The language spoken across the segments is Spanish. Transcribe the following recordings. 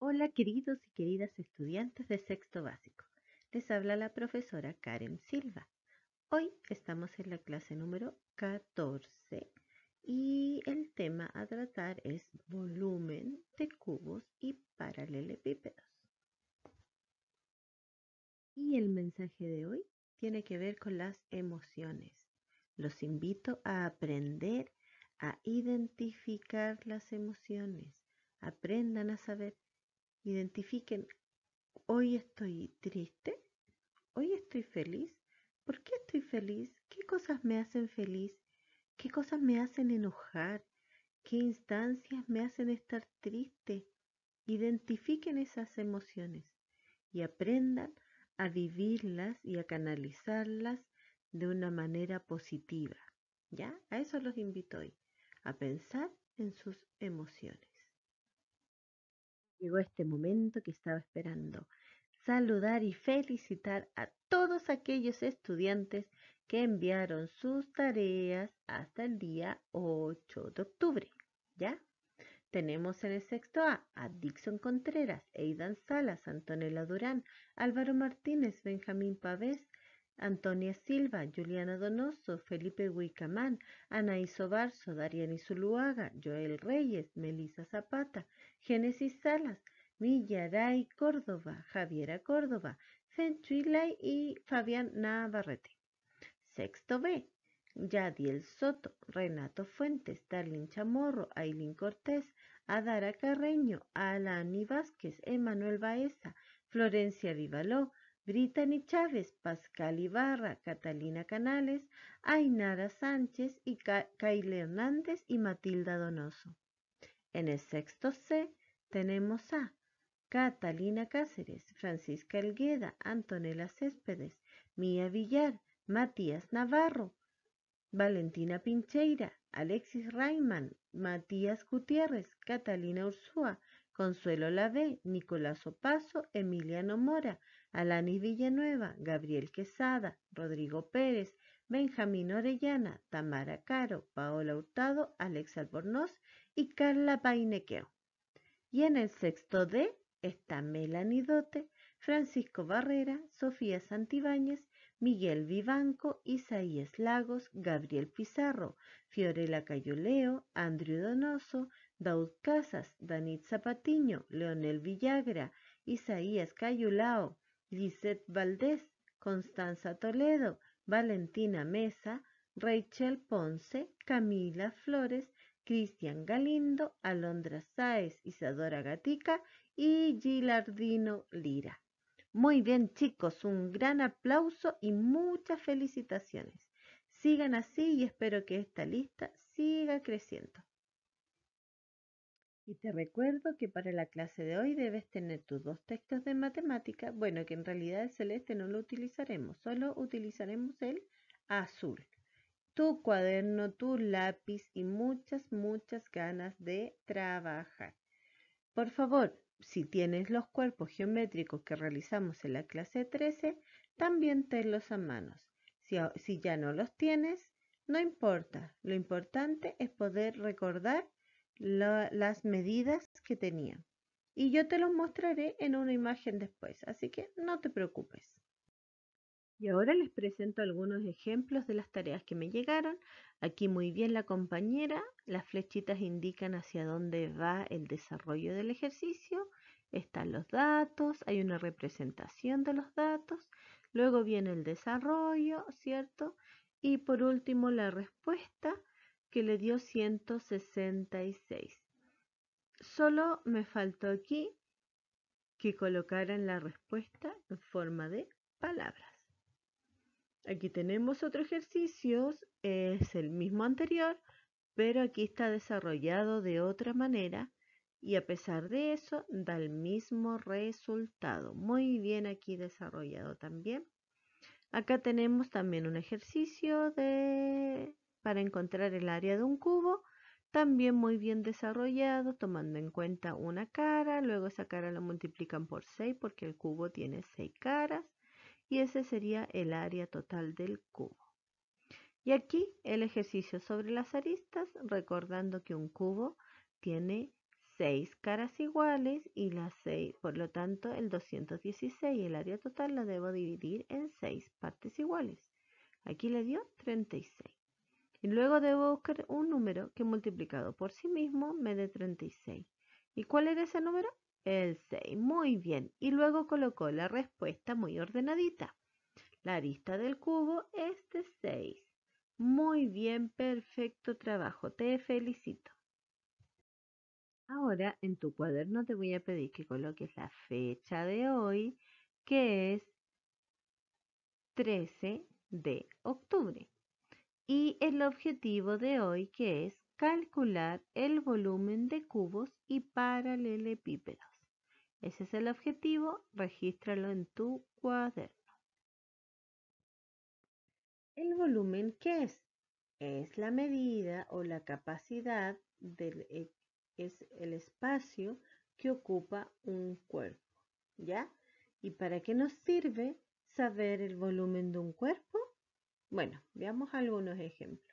Hola queridos y queridas estudiantes de sexto básico. Les habla la profesora Karen Silva. Hoy estamos en la clase número 14 y el tema a tratar es volumen de cubos y paralelepípedos. Y el mensaje de hoy tiene que ver con las emociones. Los invito a aprender a identificar las emociones. Aprendan a saber Identifiquen, hoy estoy triste, hoy estoy feliz, ¿por qué estoy feliz? ¿Qué cosas me hacen feliz? ¿Qué cosas me hacen enojar? ¿Qué instancias me hacen estar triste? Identifiquen esas emociones y aprendan a vivirlas y a canalizarlas de una manera positiva. ¿Ya? A eso los invito hoy, a pensar en sus emociones. Llegó este momento que estaba esperando. Saludar y felicitar a todos aquellos estudiantes que enviaron sus tareas hasta el día 8 de octubre. ¿Ya? Tenemos en el sexto A a Dixon Contreras, Eidan Salas, Antonella Durán, Álvaro Martínez, Benjamín Pavés, Antonia Silva, Juliana Donoso, Felipe Huicamán, Anaís Barso, Dariani Zuluaga, Joel Reyes, Melisa Zapata, Génesis Salas, Millaray Córdoba, Javiera Córdoba, Fenchuilay y Fabián Navarrete. Sexto B. Yadiel Soto, Renato Fuentes, Darlin Chamorro, Ailín Cortés, Adara Carreño, Alani Vázquez, Emanuel Baeza, Florencia Vivaló, Brittany Chávez, Pascal Ibarra, Catalina Canales, Ainara Sánchez y Hernández y Matilda Donoso. En el sexto C tenemos a Catalina Cáceres, Francisca Elgueda, Antonella Céspedes, Mía Villar, Matías Navarro, Valentina Pincheira, Alexis Rayman, Matías Gutiérrez, Catalina Ursúa, Consuelo Lavé, Nicolás Opaso, Emiliano Mora, Alanis Villanueva, Gabriel Quesada, Rodrigo Pérez, Benjamín Orellana, Tamara Caro, Paola Hurtado, Alex Albornoz y Carla Painequeo. Y en el sexto D está Melanie Dote, Francisco Barrera, Sofía Santibáñez, Miguel Vivanco, Isaías Lagos, Gabriel Pizarro, Fiorella Cayuleo, Andrew Donoso, Daud Casas, Danit Zapatiño, Leonel Villagra, Isaías Cayulao, Gisette Valdés, Constanza Toledo, Valentina Mesa, Rachel Ponce, Camila Flores, Cristian Galindo, Alondra Sáez, Isadora Gatica y Gilardino Lira. Muy bien chicos, un gran aplauso y muchas felicitaciones. Sigan así y espero que esta lista siga creciendo. Y te recuerdo que para la clase de hoy debes tener tus dos textos de matemática, bueno, que en realidad el celeste no lo utilizaremos, solo utilizaremos el azul. Tu cuaderno, tu lápiz y muchas, muchas ganas de trabajar. Por favor, si tienes los cuerpos geométricos que realizamos en la clase 13, también tenlos a manos. Si, si ya no los tienes, no importa. Lo importante es poder recordar las medidas que tenía. Y yo te los mostraré en una imagen después, así que no te preocupes. Y ahora les presento algunos ejemplos de las tareas que me llegaron. Aquí muy bien la compañera, las flechitas indican hacia dónde va el desarrollo del ejercicio, están los datos, hay una representación de los datos, luego viene el desarrollo, ¿cierto? Y por último la respuesta que le dio 166. Solo me faltó aquí que colocaran la respuesta en forma de palabras. Aquí tenemos otro ejercicio, es el mismo anterior, pero aquí está desarrollado de otra manera y a pesar de eso da el mismo resultado. Muy bien aquí desarrollado también. Acá tenemos también un ejercicio de para encontrar el área de un cubo, también muy bien desarrollado, tomando en cuenta una cara, luego esa cara la multiplican por 6 porque el cubo tiene 6 caras y ese sería el área total del cubo. Y aquí el ejercicio sobre las aristas, recordando que un cubo tiene 6 caras iguales y las 6, por lo tanto el 216, el área total la debo dividir en 6 partes iguales. Aquí le dio 36. Y luego debo buscar un número que multiplicado por sí mismo me dé 36. ¿Y cuál era ese número? El 6. Muy bien. Y luego colocó la respuesta muy ordenadita. La arista del cubo es de 6. Muy bien, perfecto trabajo. Te felicito. Ahora en tu cuaderno te voy a pedir que coloques la fecha de hoy, que es 13 de octubre y el objetivo de hoy que es calcular el volumen de cubos y paralelepípedos. Ese es el objetivo, regístralo en tu cuaderno. ¿El volumen qué es? Es la medida o la capacidad del eh, es el espacio que ocupa un cuerpo, ¿ya? ¿Y para qué nos sirve saber el volumen de un cuerpo? Bueno, veamos algunos ejemplos.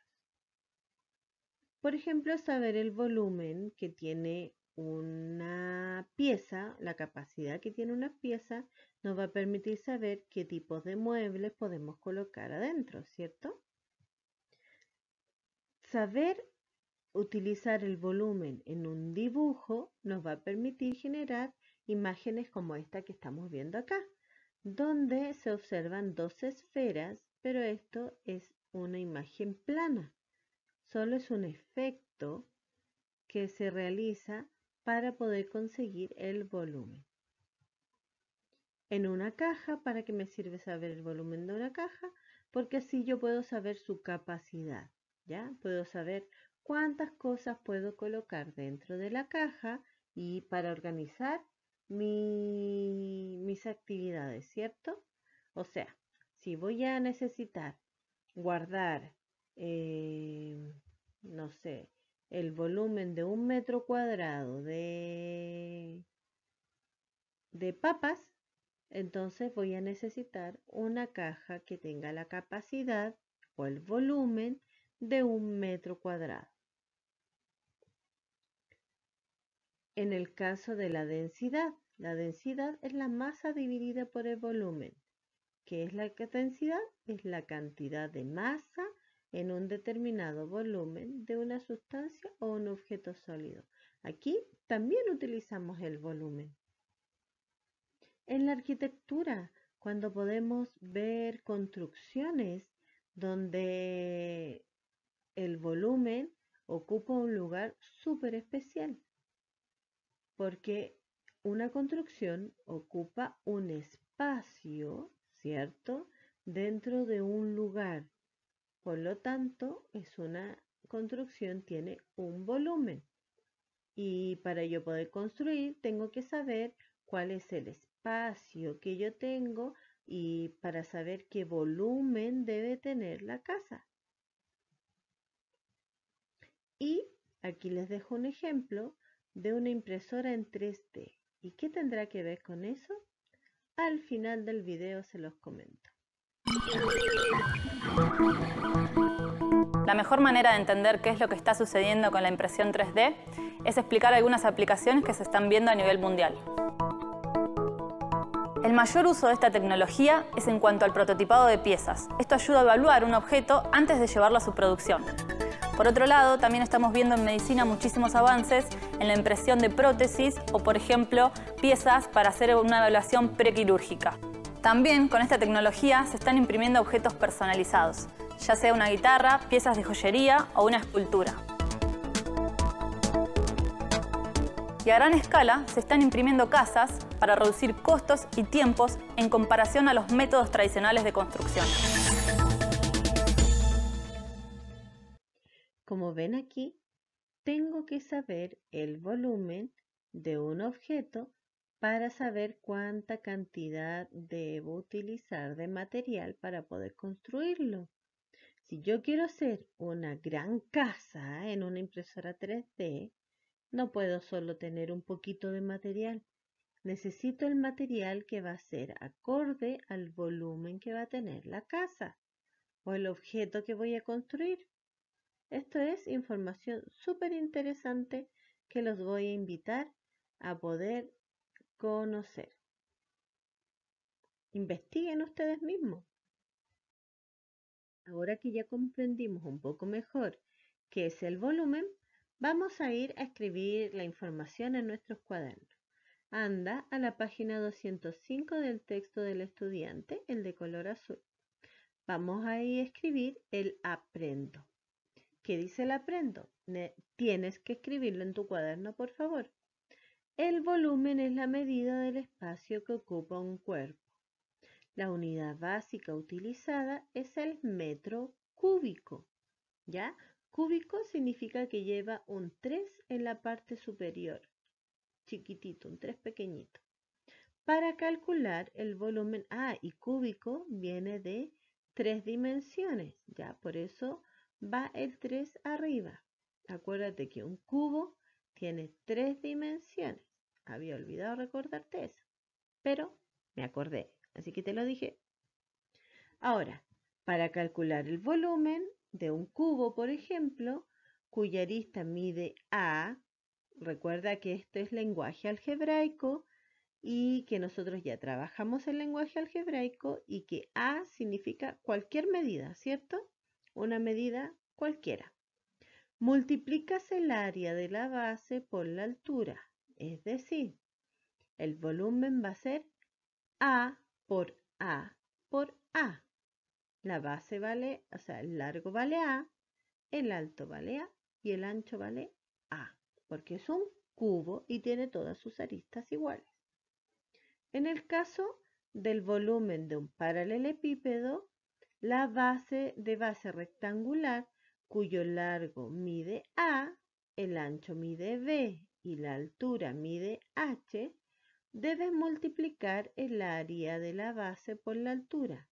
Por ejemplo, saber el volumen que tiene una pieza, la capacidad que tiene una pieza, nos va a permitir saber qué tipos de muebles podemos colocar adentro, ¿cierto? Saber utilizar el volumen en un dibujo nos va a permitir generar imágenes como esta que estamos viendo acá, donde se observan dos esferas pero esto es una imagen plana. Solo es un efecto que se realiza para poder conseguir el volumen. En una caja, ¿para qué me sirve saber el volumen de una caja? Porque así yo puedo saber su capacidad, ¿ya? Puedo saber cuántas cosas puedo colocar dentro de la caja y para organizar mis actividades, ¿cierto? O sea, si voy a necesitar guardar, eh, no sé, el volumen de un metro cuadrado de papas, entonces voy a necesitar una caja que tenga la capacidad o el volumen de un metro cuadrado. En el caso de la densidad, la densidad es la masa dividida por el volumen. ¿Qué es la densidad? Es la cantidad de masa en un determinado volumen de una sustancia o un objeto sólido. Aquí también utilizamos el volumen. En la arquitectura, cuando podemos ver construcciones donde el volumen ocupa un lugar súper especial, porque una construcción ocupa un espacio ¿cierto? Dentro de un lugar. Por lo tanto, es una construcción, tiene un volumen. Y para yo poder construir, tengo que saber cuál es el espacio que yo tengo y para saber qué volumen debe tener la casa. Y aquí les dejo un ejemplo de una impresora en 3D. ¿Y qué tendrá que ver con eso? Al final del video se los comento. La mejor manera de entender qué es lo que está sucediendo con la impresión 3D es explicar algunas aplicaciones que se están viendo a nivel mundial. El mayor uso de esta tecnología es en cuanto al prototipado de piezas. Esto ayuda a evaluar un objeto antes de llevarlo a su producción. Por otro lado, también estamos viendo en medicina muchísimos avances en la impresión de prótesis o, por ejemplo, piezas para hacer una evaluación prequirúrgica. También con esta tecnología se están imprimiendo objetos personalizados, ya sea una guitarra, piezas de joyería o una escultura. y a gran escala se están imprimiendo casas para reducir costos y tiempos en comparación a los métodos tradicionales de construcción. Como ven aquí, tengo que saber el volumen de un objeto para saber cuánta cantidad debo utilizar de material para poder construirlo. Si yo quiero hacer una gran casa en una impresora 3D, no puedo solo tener un poquito de material. Necesito el material que va a ser acorde al volumen que va a tener la casa o el objeto que voy a construir. Esto es información súper interesante que los voy a invitar a poder conocer. Investiguen ustedes mismos. Ahora que ya comprendimos un poco mejor qué es el volumen, vamos a ir a escribir la información en nuestros cuadernos. Anda a la página 205 del texto del estudiante, el de color azul. Vamos a ir a escribir el aprendo. ¿Qué dice el aprendo? tienes que escribirlo en tu cuaderno, por favor. El volumen es la medida del espacio que ocupa un cuerpo. La unidad básica utilizada es el metro cúbico. ¿Ya? Cúbico significa que lleva un 3 en la parte superior. Chiquitito, un 3 pequeñito. Para calcular el volumen ah, y cúbico viene de tres dimensiones, ¿ya? Por eso va el 3 arriba. Acuérdate que un cubo tiene tres dimensiones. Había olvidado recordarte eso, pero me acordé, así que te lo dije. Ahora, para calcular el volumen de un cubo, por ejemplo, cuya arista mide A, recuerda que esto es lenguaje algebraico y que nosotros ya trabajamos el lenguaje algebraico y que A significa cualquier medida, ¿cierto? una medida cualquiera. Multiplicas el área de la base por la altura, es decir, el volumen va a ser A por A por A. La base vale, o sea, el largo vale A, el alto vale A y el ancho vale A, porque es un cubo y tiene todas sus aristas iguales. En el caso del volumen de un paralelepípedo, la base de base rectangular cuyo largo mide A, el ancho mide B y la altura mide H, debe multiplicar el área de la base por la altura.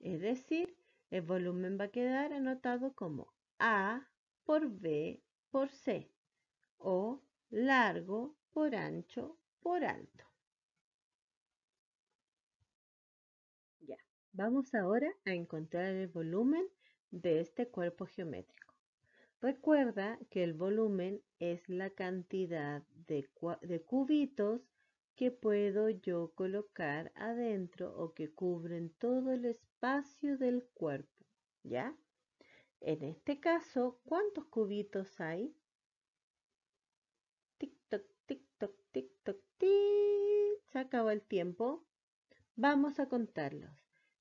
Es decir, el volumen va a quedar anotado como A por B por C o largo por ancho por alto. Vamos ahora a encontrar el volumen de este cuerpo geométrico. Recuerda que el volumen es la cantidad de, cubitos que puedo yo colocar adentro o que cubren todo el espacio del cuerpo, ¿ya? En este caso, ¿cuántos cubitos hay? Tic toc, tic toc, tic toc, tic. Se acabó el tiempo. Vamos a contarlos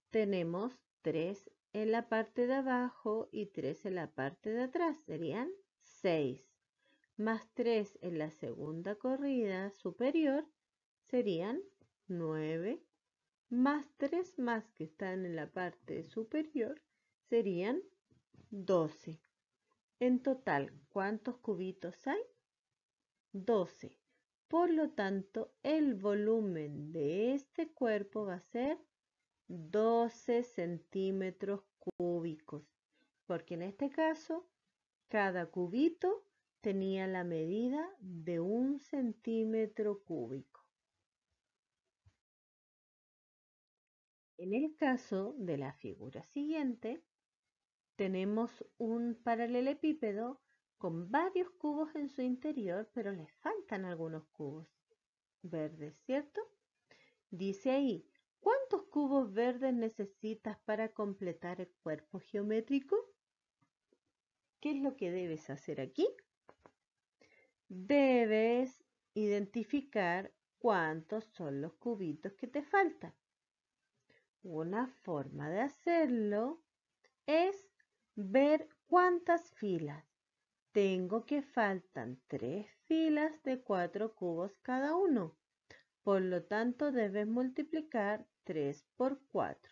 tenemos 3 en la parte de abajo y 3 en la parte de atrás, serían 6. Más 3 en la segunda corrida superior serían 9. Más 3 más que están en la parte superior serían 12. En total, ¿cuántos cubitos hay? 12. Por lo tanto, el volumen de este cuerpo va a ser 12 centímetros cúbicos, porque en este caso cada cubito tenía la medida de un centímetro cúbico. En el caso de la figura siguiente, tenemos un paralelepípedo con varios cubos en su interior, pero le faltan algunos cubos verdes, ¿cierto? Dice ahí, ¿Cuántos cubos verdes necesitas para completar el cuerpo geométrico? ¿Qué es lo que debes hacer aquí? Debes identificar cuántos son los cubitos que te faltan. Una forma de hacerlo es ver cuántas filas. Tengo que faltan tres filas de cuatro cubos cada uno. Por lo tanto, debes multiplicar 3 por 4.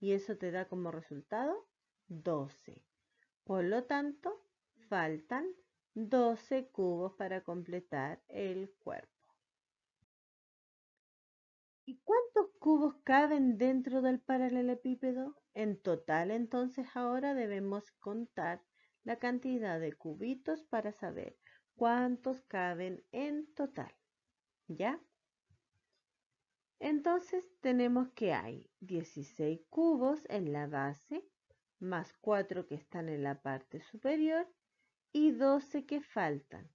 Y eso te da como resultado 12. Por lo tanto, faltan 12 cubos para completar el cuerpo. ¿Y cuántos cubos caben dentro del paralelepípedo? En total, entonces ahora debemos contar la cantidad de cubitos para saber cuántos caben en total. ¿Ya? Entonces tenemos que hay 16 cubos en la base, más 4 que están en la parte superior y 12 que faltan.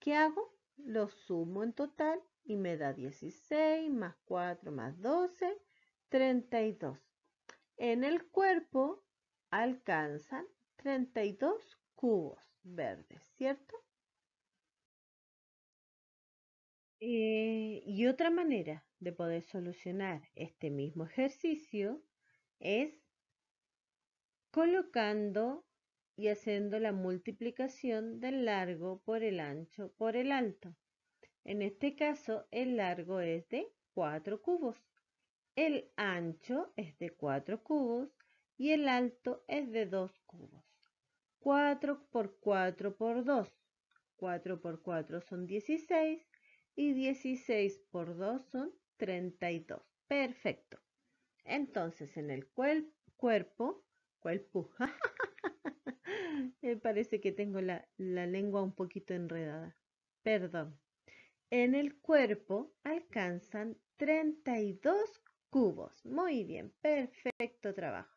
¿Qué hago? Lo sumo en total y me da 16 más 4 más 12, 32. En el cuerpo alcanzan 32 cubos verdes, ¿cierto? Eh, y otra manera, de poder solucionar este mismo ejercicio es colocando y haciendo la multiplicación del largo por el ancho por el alto. En este caso, el largo es de 4 cubos, el ancho es de 4 cubos y el alto es de 2 cubos. 4 por 4 por 2. 4 por 4 son 16 y 16 por 2 son 32. Perfecto. Entonces, en el cual cuerpo, cuerpo, me parece que tengo la, la lengua un poquito enredada. Perdón. En el cuerpo alcanzan 32 cubos. Muy bien, perfecto trabajo.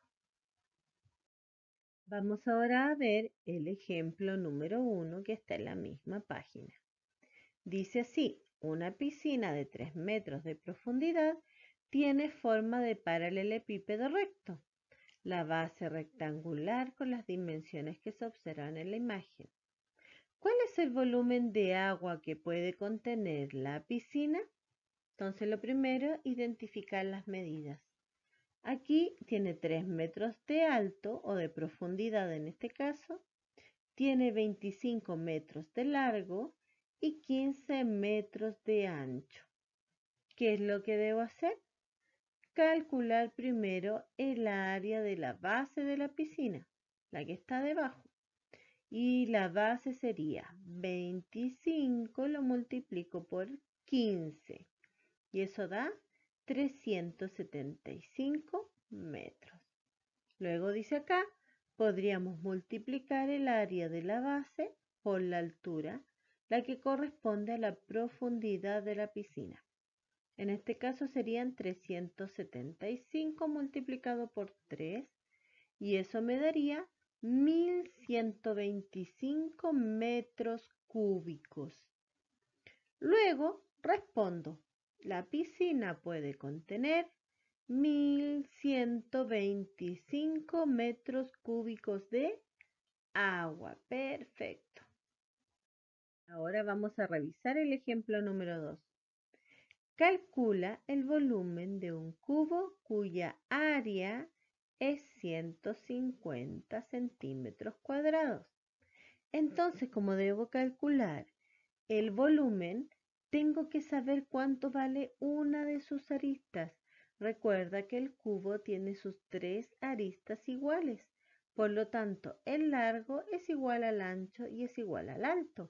Vamos ahora a ver el ejemplo número 1 que está en la misma página. Dice así, una piscina de 3 metros de profundidad tiene forma de paralelepípedo recto, la base rectangular con las dimensiones que se observan en la imagen. ¿Cuál es el volumen de agua que puede contener la piscina? Entonces lo primero, identificar las medidas. Aquí tiene 3 metros de alto o de profundidad en este caso, tiene 25 metros de largo y 15 metros de ancho. ¿Qué es lo que debo hacer? Calcular primero el área de la base de la piscina, la que está debajo. Y la base sería 25 lo multiplico por 15. Y eso da 375 metros. Luego dice acá, podríamos multiplicar el área de la base por la altura la que corresponde a la profundidad de la piscina. En este caso serían 375 multiplicado por 3 y eso me daría 1125 metros cúbicos. Luego respondo, la piscina puede contener 1125 metros cúbicos de agua. Perfecto. Ahora vamos a revisar el ejemplo número 2. Calcula el volumen de un cubo cuya área es 150 centímetros cuadrados. Entonces, como debo calcular el volumen, tengo que saber cuánto vale una de sus aristas. Recuerda que el cubo tiene sus tres aristas iguales. Por lo tanto, el largo es igual al ancho y es igual al alto.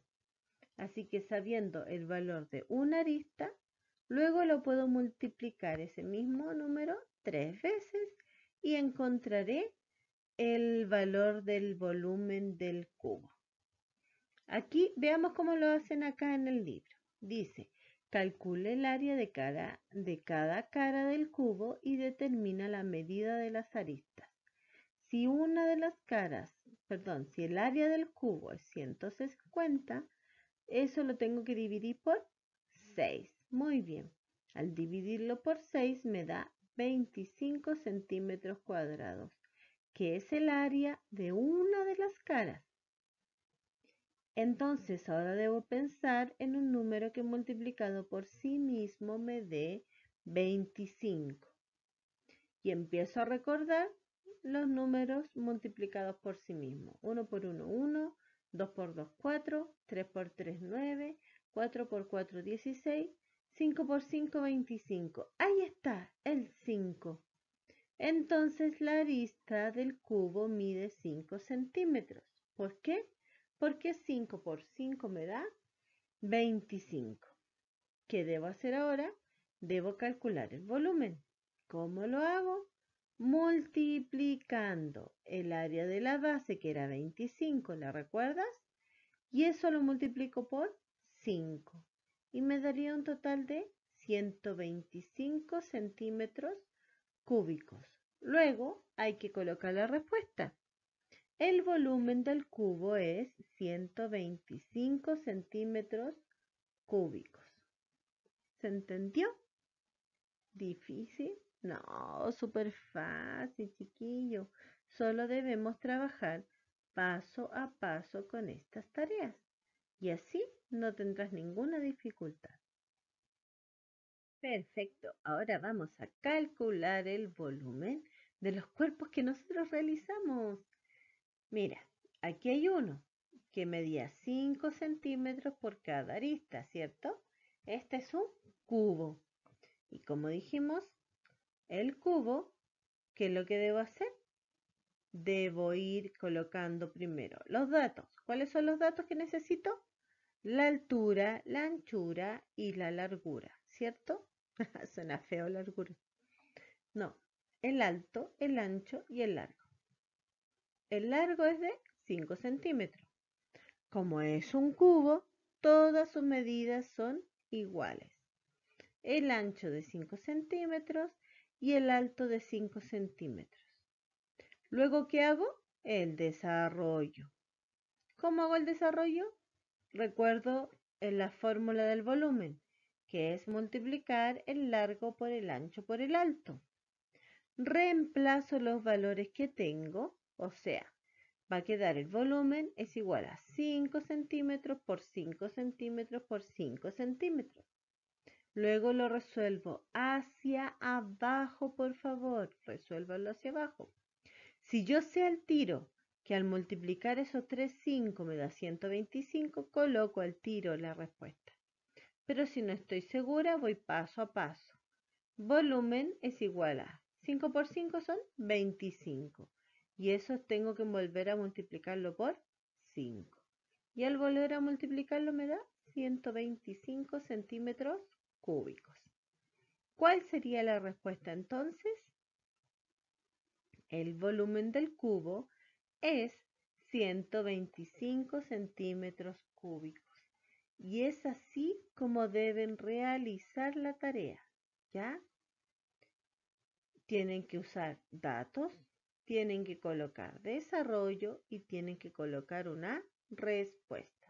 Así que sabiendo el valor de una arista, luego lo puedo multiplicar ese mismo número tres veces y encontraré el valor del volumen del cubo. Aquí veamos cómo lo hacen acá en el libro. Dice, calcule el área de, cada cara del cubo y determina la medida de las aristas. Si una de las caras, perdón, si el área del cubo es 150, eso lo tengo que dividir por 6. Muy bien. Al dividirlo por 6 me da 25 centímetros cuadrados, que es el área de una de las caras. Entonces ahora debo pensar en un número que multiplicado por sí mismo me dé 25. Y empiezo a recordar los números multiplicados por sí mismo. 1 por 1, 1. 2 por 2, 4, 3 por 3, 9, 4 por 4, 16, 5 por 5, 25. Ahí está, el 5. Entonces la arista del cubo mide 5 centímetros. ¿Por qué? Porque 5 por 5 me da 25. ¿Qué debo hacer ahora? Debo calcular el volumen. ¿Cómo lo hago? multiplicando el área de la base, que era 25, ¿la recuerdas? Y eso lo multiplico por 5. Y me daría un total de 125 centímetros cúbicos. Luego hay que colocar la respuesta. El volumen del cubo es 125 centímetros cúbicos. ¿Se entendió? Difícil, no, súper fácil, chiquillo. Solo debemos trabajar paso a paso con estas tareas y así no tendrás ninguna dificultad. Perfecto, ahora vamos a calcular el volumen de los cuerpos que nosotros realizamos. Mira, aquí hay uno que medía 5 centímetros por cada arista, ¿cierto? Este es un cubo. Y como dijimos, el cubo, ¿qué es lo que debo hacer? Debo ir colocando primero los datos. ¿Cuáles son los datos que necesito? La altura, la anchura y la largura, ¿cierto? Suena feo largura. No, el alto, el ancho y el largo. El largo es de 5 centímetros. Como es un cubo, todas sus medidas son iguales. El ancho de 5 centímetros y el alto de 5 centímetros. Luego, ¿qué hago? El desarrollo. ¿Cómo hago el desarrollo? Recuerdo en la fórmula del volumen, que es multiplicar el largo por el ancho por el alto. Reemplazo los valores que tengo, o sea, va a quedar el volumen es igual a 5 centímetros por 5 centímetros por 5 centímetros. Luego lo resuelvo hacia abajo, por favor. Resuélvanlo hacia abajo. Si yo sé al tiro que al multiplicar esos 3, 5 me da 125, coloco al tiro la respuesta. Pero si no estoy segura, voy paso a paso. Volumen es igual a 5 por 5 son 25. Y eso tengo que volver a multiplicarlo por 5. Y al volver a multiplicarlo me da 125 centímetros cúbicos. ¿Cuál sería la respuesta entonces? El volumen del cubo es 125 centímetros cúbicos. Y es así como deben realizar la tarea, ¿ya? Tienen que usar datos, tienen que colocar desarrollo y tienen que colocar una respuesta.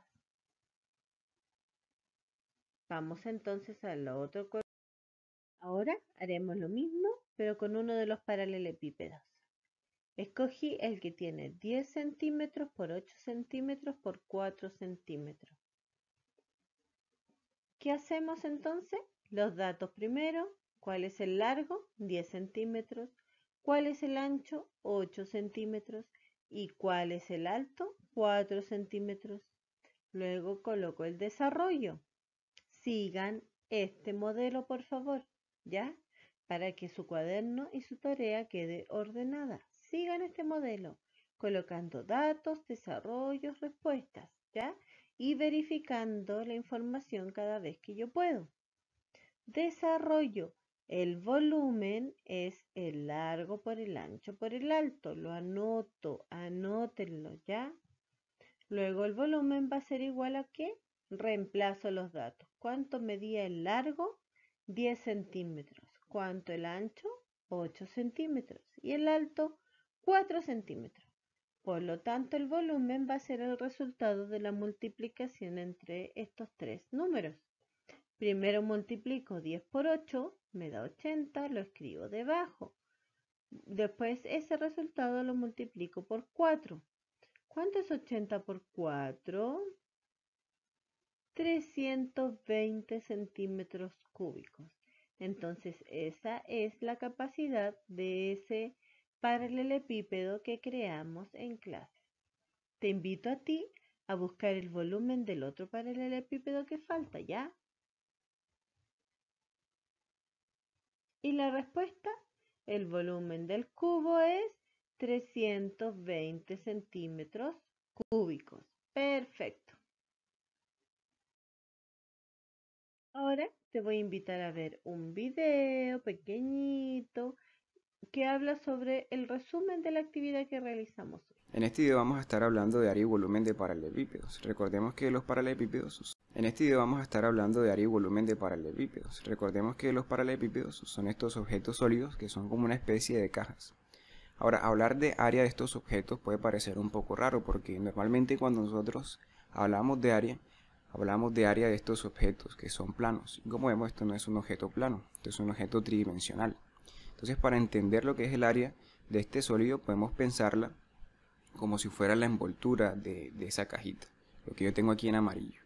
Vamos entonces al otro cuerpo. Ahora haremos lo mismo, pero con uno de los paralelepípedos. Escogí el que tiene 10 centímetros por 8 centímetros por 4 centímetros. ¿Qué hacemos entonces? Los datos primero. ¿Cuál es el largo? 10 centímetros. ¿Cuál es el ancho? 8 centímetros. ¿Y cuál es el alto? 4 centímetros. Luego coloco el desarrollo. Sigan este modelo, por favor, ¿ya? Para que su cuaderno y su tarea quede ordenada. Sigan este modelo, colocando datos, desarrollos, respuestas, ¿ya? Y verificando la información cada vez que yo puedo. Desarrollo. El volumen es el largo por el ancho por el alto. Lo anoto, anótenlo, ¿ya? Luego el volumen va a ser igual a qué? Reemplazo los datos. ¿Cuánto medía el largo? 10 centímetros. ¿Cuánto el ancho? 8 centímetros. Y el alto? 4 centímetros. Por lo tanto, el volumen va a ser el resultado de la multiplicación entre estos tres números. Primero multiplico 10 por 8, me da 80, lo escribo debajo. Después ese resultado lo multiplico por 4. ¿Cuánto es 80 por 4? 320 centímetros cúbicos. Entonces, esa es la capacidad de ese paralelepípedo que creamos en clase. Te invito a ti a buscar el volumen del otro paralelepípedo que falta, ¿ya? Y la respuesta, el volumen del cubo es 320 centímetros cúbicos. Perfecto. Ahora te voy a invitar a ver un video pequeñito que habla sobre el resumen de la actividad que realizamos En este video vamos a estar hablando de área y volumen de paralelepípedos. Recordemos que los paralelepípedos en este video vamos a estar hablando de área y volumen de paralelepípedos. Recordemos que los paralelepípedos son estos objetos sólidos que son como una especie de cajas. Ahora, hablar de área de estos objetos puede parecer un poco raro porque normalmente cuando nosotros hablamos de área hablamos de área de estos objetos que son planos. como vemos, esto no es un objeto plano, esto es un objeto tridimensional. Entonces, para entender lo que es el área de este sólido, podemos pensarla como si fuera la envoltura de, de esa cajita, lo que yo tengo aquí en amarillo.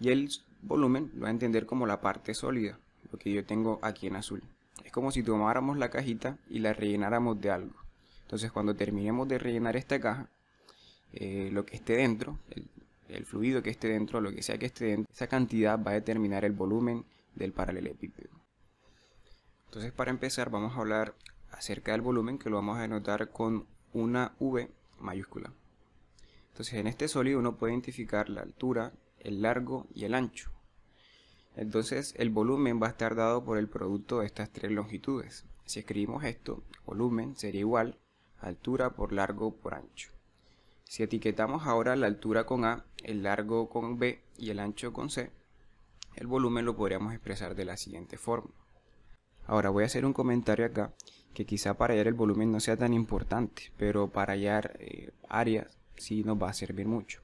Y el volumen lo va a entender como la parte sólida, lo que yo tengo aquí en azul. Es como si tomáramos la cajita y la rellenáramos de algo. Entonces cuando terminemos de rellenar esta caja, eh, lo que esté dentro, el el fluido que esté dentro, lo que sea que esté dentro, esa cantidad va a determinar el volumen del paralelepípedo. Entonces para empezar vamos a hablar acerca del volumen que lo vamos a denotar con una V mayúscula. Entonces en este sólido uno puede identificar la altura, el largo y el ancho. Entonces el volumen va a estar dado por el producto de estas tres longitudes. Si escribimos esto, volumen sería igual altura por largo por ancho. Si etiquetamos ahora la altura con A, el largo con B y el ancho con C, el volumen lo podríamos expresar de la siguiente forma. Ahora voy a hacer un comentario acá, que quizá para hallar el volumen no sea tan importante, pero para hallar eh, áreas sí nos va a servir mucho.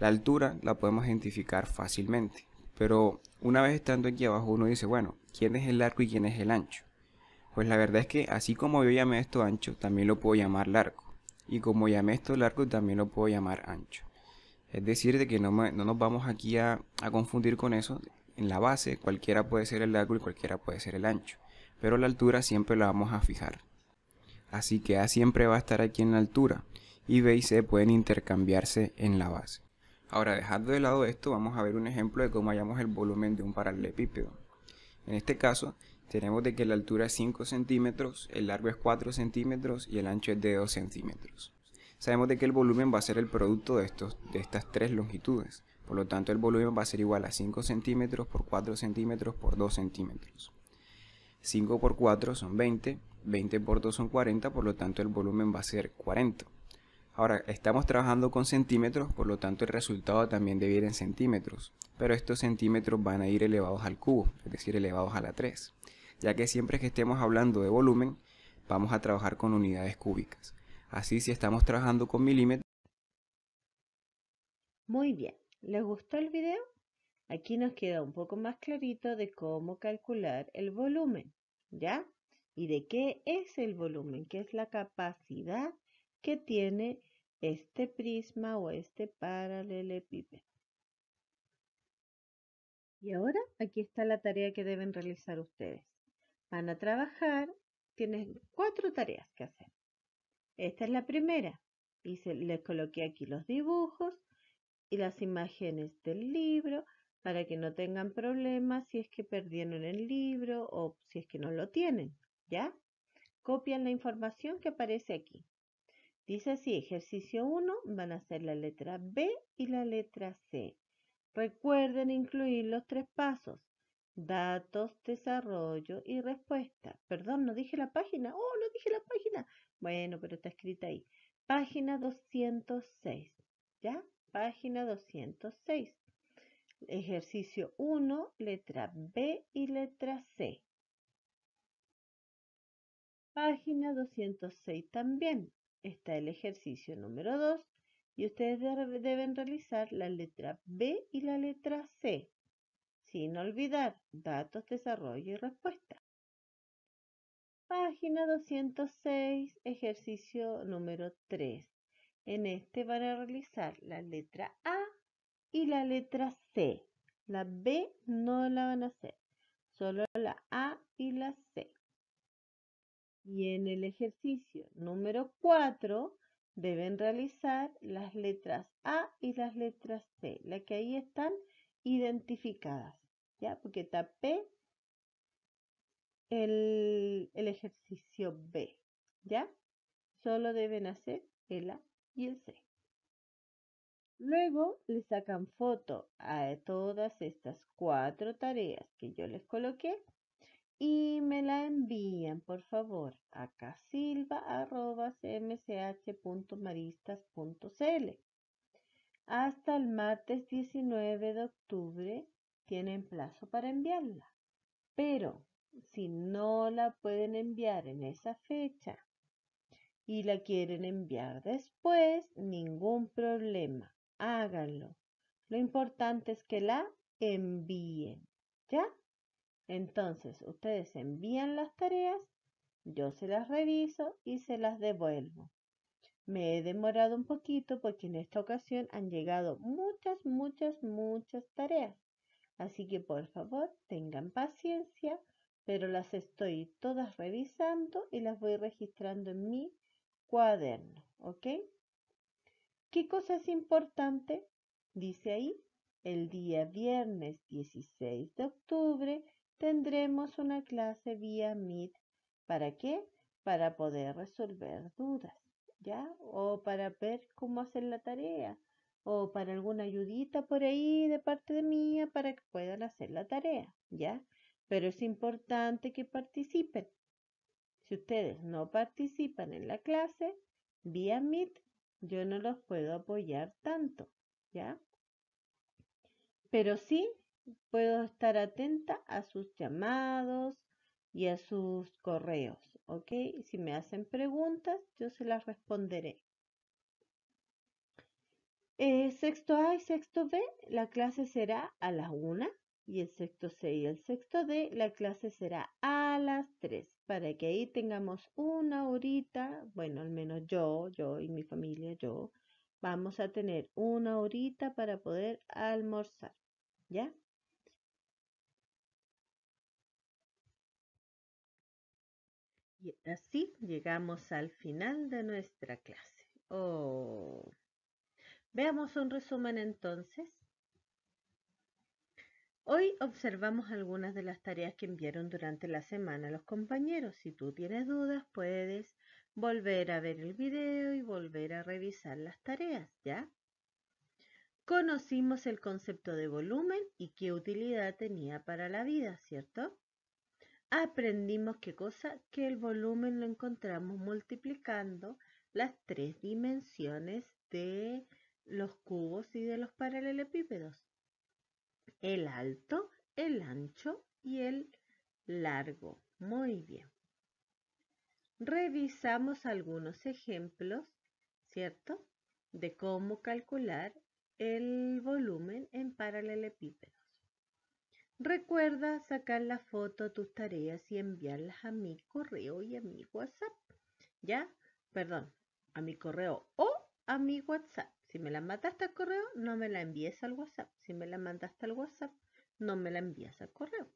La altura la podemos identificar fácilmente, pero una vez estando aquí abajo uno dice, bueno, ¿quién es el largo y quién es el ancho? Pues la verdad es que así como yo llamé esto ancho, también lo puedo llamar largo y como llamé esto largo también lo puedo llamar ancho. Es decir, de que no, nos vamos aquí a, a, confundir con eso. En la base cualquiera puede ser el largo y cualquiera puede ser el ancho. Pero la altura siempre la vamos a fijar. Así que A siempre va a estar aquí en la altura. Y B y C pueden intercambiarse en la base. Ahora dejando de lado esto vamos a ver un ejemplo de cómo hallamos el volumen de un paralelepípedo. En este caso tenemos de que la altura es 5 centímetros, el largo es 4 centímetros y el ancho es de 2 centímetros. Sabemos de que el volumen va a ser el producto de, de estas tres longitudes, por lo tanto el volumen va a ser igual a 5 centímetros por 4 centímetros por 2 centímetros. 5 por 4 son 20, 20 por 2 son 40, por lo tanto el volumen va a ser 40. Ahora, estamos trabajando con centímetros, por lo tanto el resultado también debe ir en centímetros, pero estos centímetros van a ir elevados al cubo, es decir, elevados a la 3 ya que siempre que estemos hablando de volumen, vamos a trabajar con unidades cúbicas. Así si estamos trabajando con milímetros. Muy bien, ¿les gustó el video? Aquí nos queda un poco más clarito de cómo calcular el volumen, ¿ya? Y de qué es el volumen, que es la capacidad que tiene este prisma o este paralelepípedo. Y ahora aquí está la tarea que deben realizar ustedes van a trabajar, tienen cuatro tareas que hacer. Esta es la primera. Y les coloqué aquí los dibujos y las imágenes del libro para que no tengan problemas si es que perdieron el libro o si es que no lo tienen, ¿ya? Copian la información que aparece aquí. Dice así, ejercicio 1, van a hacer la letra B y la letra C. Recuerden incluir los tres pasos, datos, desarrollo y respuesta. Perdón, no dije la página. Oh, no dije la página. Bueno, pero está escrita ahí. Página 206. ¿Ya? Página 206. Ejercicio 1, letra B y letra C. Página 206 también está el ejercicio número 2 y ustedes deben realizar la letra B y la letra C sin olvidar datos, desarrollo y respuesta. Página 206, ejercicio número 3. En este van a realizar la letra A y la letra C. La B no la van a hacer, solo la A y la C. Y en el ejercicio número 4 deben realizar las letras A y las letras C, las que ahí están identificadas. ¿ya? Porque tapé el, ejercicio B, ¿ya? Solo deben hacer el A y el C. Luego le sacan foto a todas estas cuatro tareas que yo les coloqué y me la envían, por favor, a casilva.mch.maristas.cl hasta el martes 19 de octubre tienen plazo para enviarla. Pero si no la pueden enviar en esa fecha y la quieren enviar después, ningún problema, háganlo. Lo importante es que la envíen, ¿ya? Entonces, ustedes envían las tareas, yo se las reviso y se las devuelvo. Me he demorado un poquito porque en esta ocasión han llegado muchas, muchas, muchas tareas. Así que por favor tengan paciencia, pero las estoy todas revisando y las voy registrando en mi cuaderno, ¿ok? ¿Qué cosa es importante? Dice ahí, el día viernes 16 de octubre tendremos una clase vía Meet. ¿Para qué? Para poder resolver dudas, ¿ya? O para ver cómo hacer la tarea o para alguna ayudita por ahí de parte de mía para que puedan hacer la tarea, ¿ya? Pero es importante que participen. Si ustedes no participan en la clase, vía Meet, yo no los puedo apoyar tanto, ¿ya? Pero sí puedo estar atenta a sus llamados y a sus correos, ¿ok? Si me hacen preguntas, yo se las responderé. Eh, sexto A y sexto B, la clase será a las 1 y el sexto C y el sexto D, la clase será a las 3, para que ahí tengamos una horita, bueno, al menos yo, yo y mi familia, yo, vamos a tener una horita para poder almorzar, ¿ya? Y así llegamos al final de nuestra clase. Oh. Veamos un resumen entonces. Hoy observamos algunas de las tareas que enviaron durante la semana los compañeros. Si tú tienes dudas, puedes volver a ver el video y volver a revisar las tareas, ¿ya? Conocimos el concepto de volumen y qué utilidad tenía para la vida, ¿cierto? Aprendimos qué cosa, que el volumen lo encontramos multiplicando las tres dimensiones de los cubos y de los paralelepípedos. El alto, el ancho y el largo. Muy bien. Revisamos algunos ejemplos, ¿cierto? De cómo calcular el volumen en paralelepípedos. Recuerda sacar la foto de tus tareas y enviarlas a mi correo y a mi WhatsApp. ¿Ya? Perdón, a mi correo o a mi WhatsApp. Si me la mandaste al correo, no me la envíes al WhatsApp. Si me la mandaste al WhatsApp, no me la envías al correo.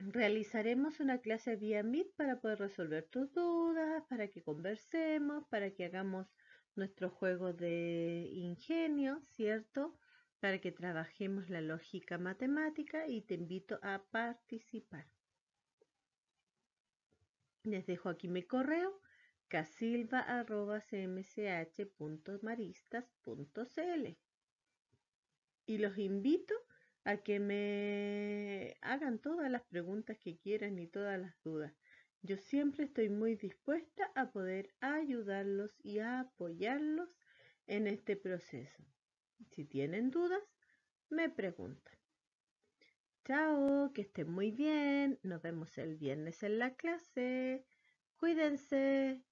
Realizaremos una clase vía Meet para poder resolver tus dudas, para que conversemos, para que hagamos nuestro juego de ingenio, ¿cierto? Para que trabajemos la lógica matemática y te invito a participar. Les dejo aquí mi correo casilva.cmch.maristas.cl. Y los invito a que me hagan todas las preguntas que quieran y todas las dudas. Yo siempre estoy muy dispuesta a poder ayudarlos y a apoyarlos en este proceso. Si tienen dudas, me preguntan. Chao, que estén muy bien. Nos vemos el viernes en la clase. Cuídense.